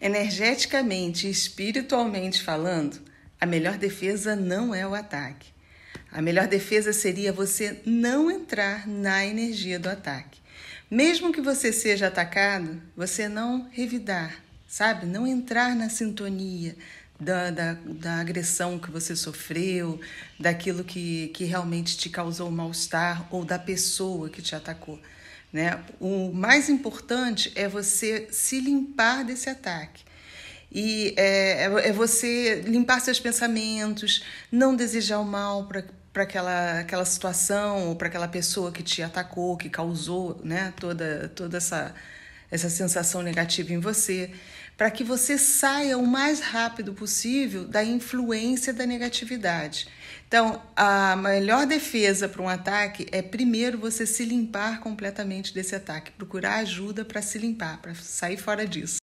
Energeticamente e espiritualmente falando, a melhor defesa não é o ataque. A melhor defesa seria você não entrar na energia do ataque. Mesmo que você seja atacado, você não revidar, sabe? Não entrar na sintonia da, da, da agressão que você sofreu, daquilo que, que realmente te causou mal-estar ou da pessoa que te atacou. Né? O mais importante é você se limpar desse ataque. E é, é, é você limpar seus pensamentos, não desejar o mal para para aquela, aquela situação ou para aquela pessoa que te atacou, que causou né, toda, toda essa, essa sensação negativa em você para que você saia o mais rápido possível da influência da negatividade. Então, a melhor defesa para um ataque é primeiro você se limpar completamente desse ataque, procurar ajuda para se limpar, para sair fora disso.